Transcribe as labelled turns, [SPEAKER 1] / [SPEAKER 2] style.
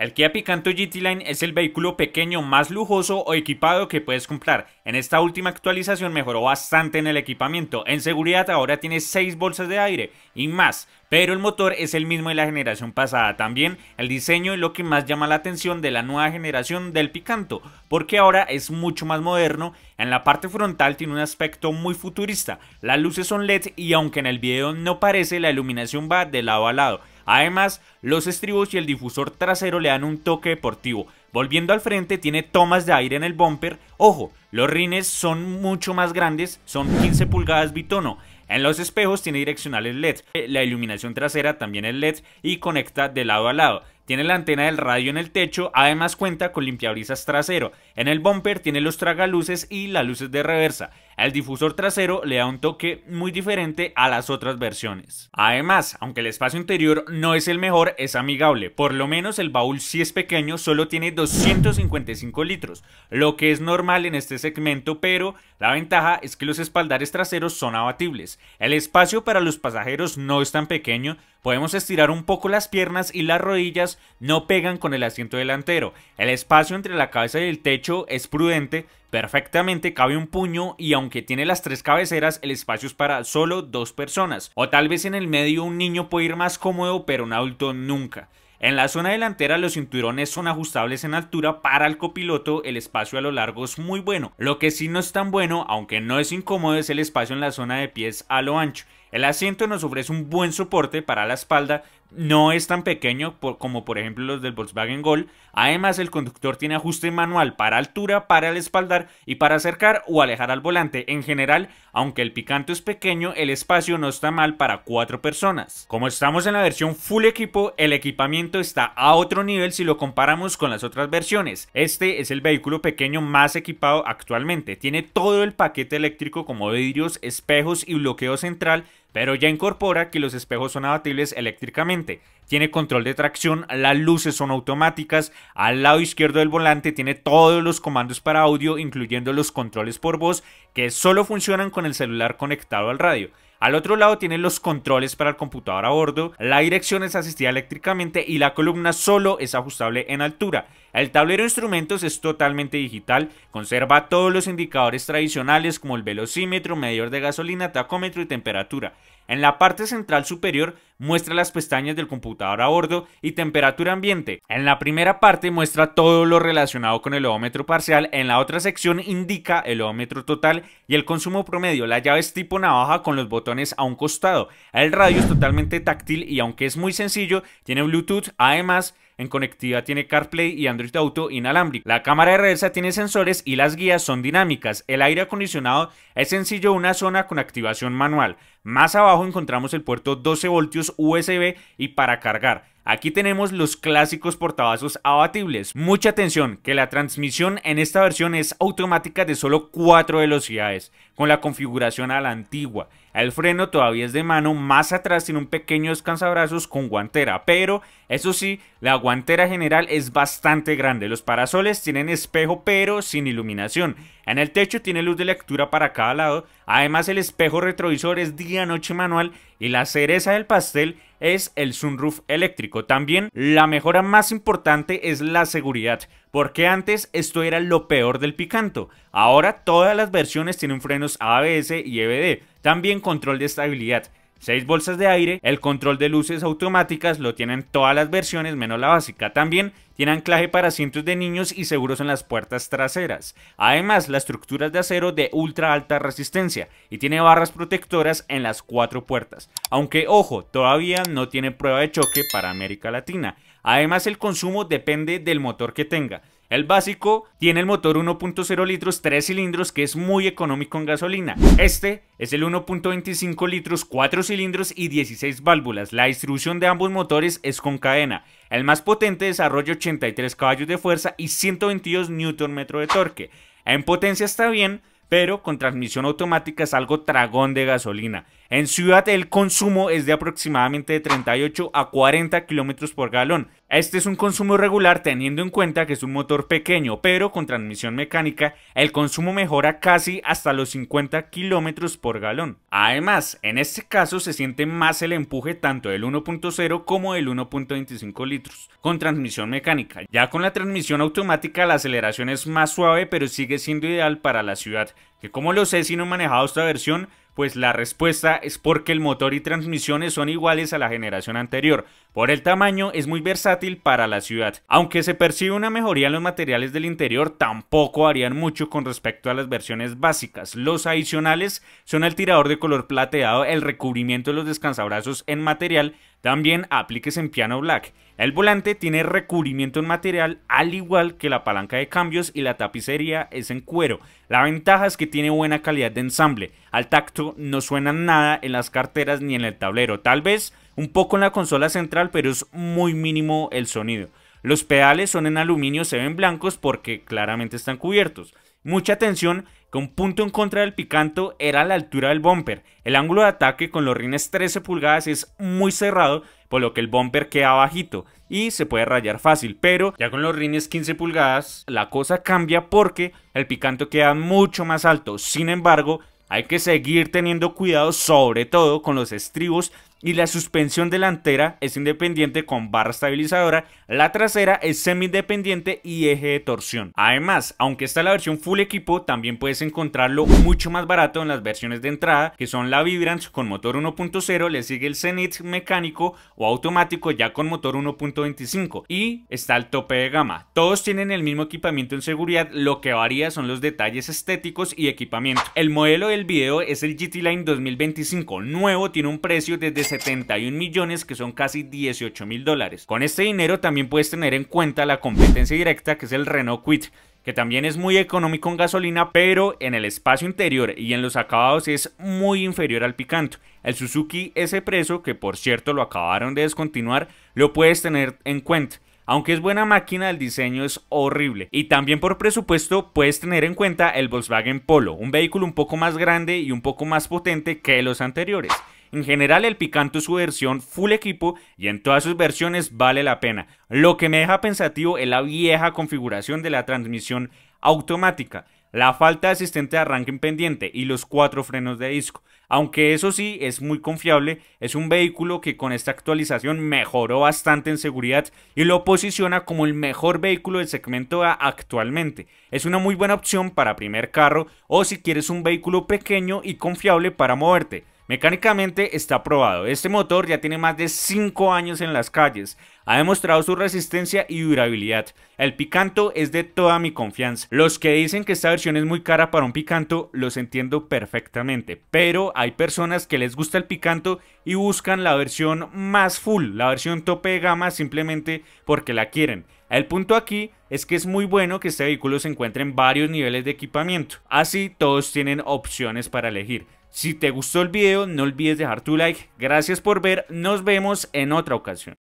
[SPEAKER 1] El Kia Picanto GT-Line es el vehículo pequeño más lujoso o equipado que puedes comprar. En esta última actualización mejoró bastante en el equipamiento. En seguridad ahora tiene 6 bolsas de aire y más, pero el motor es el mismo de la generación pasada. También el diseño es lo que más llama la atención de la nueva generación del Picanto, porque ahora es mucho más moderno. En la parte frontal tiene un aspecto muy futurista. Las luces son LED y aunque en el video no parece, la iluminación va de lado a lado. Además, los estribos y el difusor trasero le dan un toque deportivo. Volviendo al frente tiene tomas de aire en el bumper. Ojo, los rines son mucho más grandes, son 15 pulgadas bitono. En los espejos tiene direccionales LED, la iluminación trasera también es LED y conecta de lado a lado. Tiene la antena del radio en el techo, además cuenta con limpiabrisas trasero. En el bumper tiene los tragaluces y las luces de reversa. El difusor trasero le da un toque muy diferente a las otras versiones. Además, aunque el espacio interior no es el mejor, es amigable. Por lo menos el baúl si es pequeño, solo tiene 255 litros, lo que es normal en este segmento, pero la ventaja es que los espaldares traseros son abatibles. El espacio para los pasajeros no es tan pequeño, podemos estirar un poco las piernas y las rodillas no pegan con el asiento delantero. El espacio entre la cabeza y el techo es prudente, Perfectamente cabe un puño y aunque tiene las tres cabeceras, el espacio es para solo dos personas. O tal vez en el medio un niño puede ir más cómodo, pero un adulto nunca. En la zona delantera los cinturones son ajustables en altura para el copiloto, el espacio a lo largo es muy bueno. Lo que sí no es tan bueno, aunque no es incómodo, es el espacio en la zona de pies a lo ancho. El asiento nos ofrece un buen soporte para la espalda, no es tan pequeño como por ejemplo los del Volkswagen Gol. Además, el conductor tiene ajuste manual para altura, para el espaldar y para acercar o alejar al volante. En general, aunque el picante es pequeño, el espacio no está mal para cuatro personas. Como estamos en la versión full equipo, el equipamiento está a otro nivel si lo comparamos con las otras versiones. Este es el vehículo pequeño más equipado actualmente. Tiene todo el paquete eléctrico como vidrios, espejos y bloqueo central pero ya incorpora que los espejos son abatibles eléctricamente. Tiene control de tracción, las luces son automáticas, al lado izquierdo del volante tiene todos los comandos para audio, incluyendo los controles por voz, que solo funcionan con el celular conectado al radio. Al otro lado tiene los controles para el computador a bordo, la dirección es asistida eléctricamente y la columna solo es ajustable en altura. El tablero de instrumentos es totalmente digital, conserva todos los indicadores tradicionales como el velocímetro, medidor de gasolina, tacómetro y temperatura. En la parte central superior muestra las pestañas del computador a bordo y temperatura ambiente. En la primera parte muestra todo lo relacionado con el odómetro parcial, en la otra sección indica el ovómetro total y el consumo promedio. La llave es tipo navaja con los botones a un costado. El radio es totalmente táctil y aunque es muy sencillo, tiene Bluetooth, además en conectividad tiene CarPlay y Android Auto inalámbrico. La cámara de reversa tiene sensores y las guías son dinámicas. El aire acondicionado es sencillo una zona con activación manual. Más abajo encontramos el puerto 12 voltios USB y para cargar. Aquí tenemos los clásicos portavasos abatibles. Mucha atención que la transmisión en esta versión es automática de solo 4 velocidades, con la configuración a la antigua. El freno todavía es de mano, más atrás tiene un pequeño descansabrazos con guantera, pero eso sí, la guantera general es bastante grande. Los parasoles tienen espejo pero sin iluminación. En el techo tiene luz de lectura para cada lado, además el espejo retrovisor es noche manual y la cereza del pastel es el sunroof eléctrico. También la mejora más importante es la seguridad, porque antes esto era lo peor del Picanto. Ahora todas las versiones tienen frenos ABS y EBD, también control de estabilidad. 6 bolsas de aire, el control de luces automáticas lo tienen todas las versiones menos la básica. También tiene anclaje para cientos de niños y seguros en las puertas traseras. Además, la estructura es de acero de ultra alta resistencia y tiene barras protectoras en las cuatro puertas. Aunque, ojo, todavía no tiene prueba de choque para América Latina. Además, el consumo depende del motor que tenga. El básico tiene el motor 1.0 litros 3 cilindros que es muy económico en gasolina. Este es el 1.25 litros 4 cilindros y 16 válvulas. La distribución de ambos motores es con cadena. El más potente desarrolla 83 caballos de fuerza y 122 Nm de torque. En potencia está bien, pero con transmisión automática es algo tragón de gasolina. En ciudad el consumo es de aproximadamente de 38 a 40 kilómetros por galón. Este es un consumo regular teniendo en cuenta que es un motor pequeño, pero con transmisión mecánica el consumo mejora casi hasta los 50 kilómetros por galón. Además, en este caso se siente más el empuje tanto del 1.0 como del 1.25 litros con transmisión mecánica. Ya con la transmisión automática la aceleración es más suave, pero sigue siendo ideal para la ciudad ¿Que como lo sé si no he manejado esta versión? Pues la respuesta es porque el motor y transmisiones son iguales a la generación anterior. Por el tamaño es muy versátil para la ciudad. Aunque se percibe una mejoría en los materiales del interior, tampoco harían mucho con respecto a las versiones básicas. Los adicionales son el tirador de color plateado, el recubrimiento de los descansabrazos en material también apliques en piano black. El volante tiene recubrimiento en material al igual que la palanca de cambios y la tapicería es en cuero. La ventaja es que tiene buena calidad de ensamble. Al tacto no suena nada en las carteras ni en el tablero. Tal vez un poco en la consola central pero es muy mínimo el sonido. Los pedales son en aluminio, se ven blancos porque claramente están cubiertos. Mucha atención que un punto en contra del Picanto era la altura del bumper. El ángulo de ataque con los rines 13 pulgadas es muy cerrado, por lo que el bumper queda bajito y se puede rayar fácil, pero ya con los rines 15 pulgadas la cosa cambia porque el Picanto queda mucho más alto. Sin embargo, hay que seguir teniendo cuidado sobre todo con los estribos y la suspensión delantera es independiente con barra estabilizadora, la trasera es semi independiente y eje de torsión. Además, aunque está la versión full equipo, también puedes encontrarlo mucho más barato en las versiones de entrada, que son la Vibrance con motor 1.0, le sigue el Zenith mecánico o automático ya con motor 1.25 y está el tope de gama. Todos tienen el mismo equipamiento en seguridad, lo que varía son los detalles estéticos y equipamiento. El modelo el video es el GT Line 2025 nuevo, tiene un precio desde 71 millones que son casi 18 mil dólares. Con este dinero también puedes tener en cuenta la competencia directa que es el Renault Quit, que también es muy económico en gasolina, pero en el espacio interior y en los acabados es muy inferior al Picanto. El Suzuki ese Preso, que por cierto lo acabaron de descontinuar, lo puedes tener en cuenta. Aunque es buena máquina, el diseño es horrible. Y también por presupuesto puedes tener en cuenta el Volkswagen Polo, un vehículo un poco más grande y un poco más potente que los anteriores. En general el Picanto es su versión full equipo y en todas sus versiones vale la pena. Lo que me deja pensativo es la vieja configuración de la transmisión automática la falta de asistente de arranque pendiente y los cuatro frenos de disco. Aunque eso sí es muy confiable, es un vehículo que con esta actualización mejoró bastante en seguridad y lo posiciona como el mejor vehículo del segmento A actualmente. Es una muy buena opción para primer carro o si quieres un vehículo pequeño y confiable para moverte. Mecánicamente está probado. Este motor ya tiene más de 5 años en las calles. Ha demostrado su resistencia y durabilidad. El Picanto es de toda mi confianza. Los que dicen que esta versión es muy cara para un Picanto los entiendo perfectamente. Pero hay personas que les gusta el Picanto y buscan la versión más full, la versión tope de gama simplemente porque la quieren. El punto aquí es que es muy bueno que este vehículo se encuentre en varios niveles de equipamiento. Así todos tienen opciones para elegir. Si te gustó el video, no olvides dejar tu like. Gracias por ver, nos vemos en otra ocasión.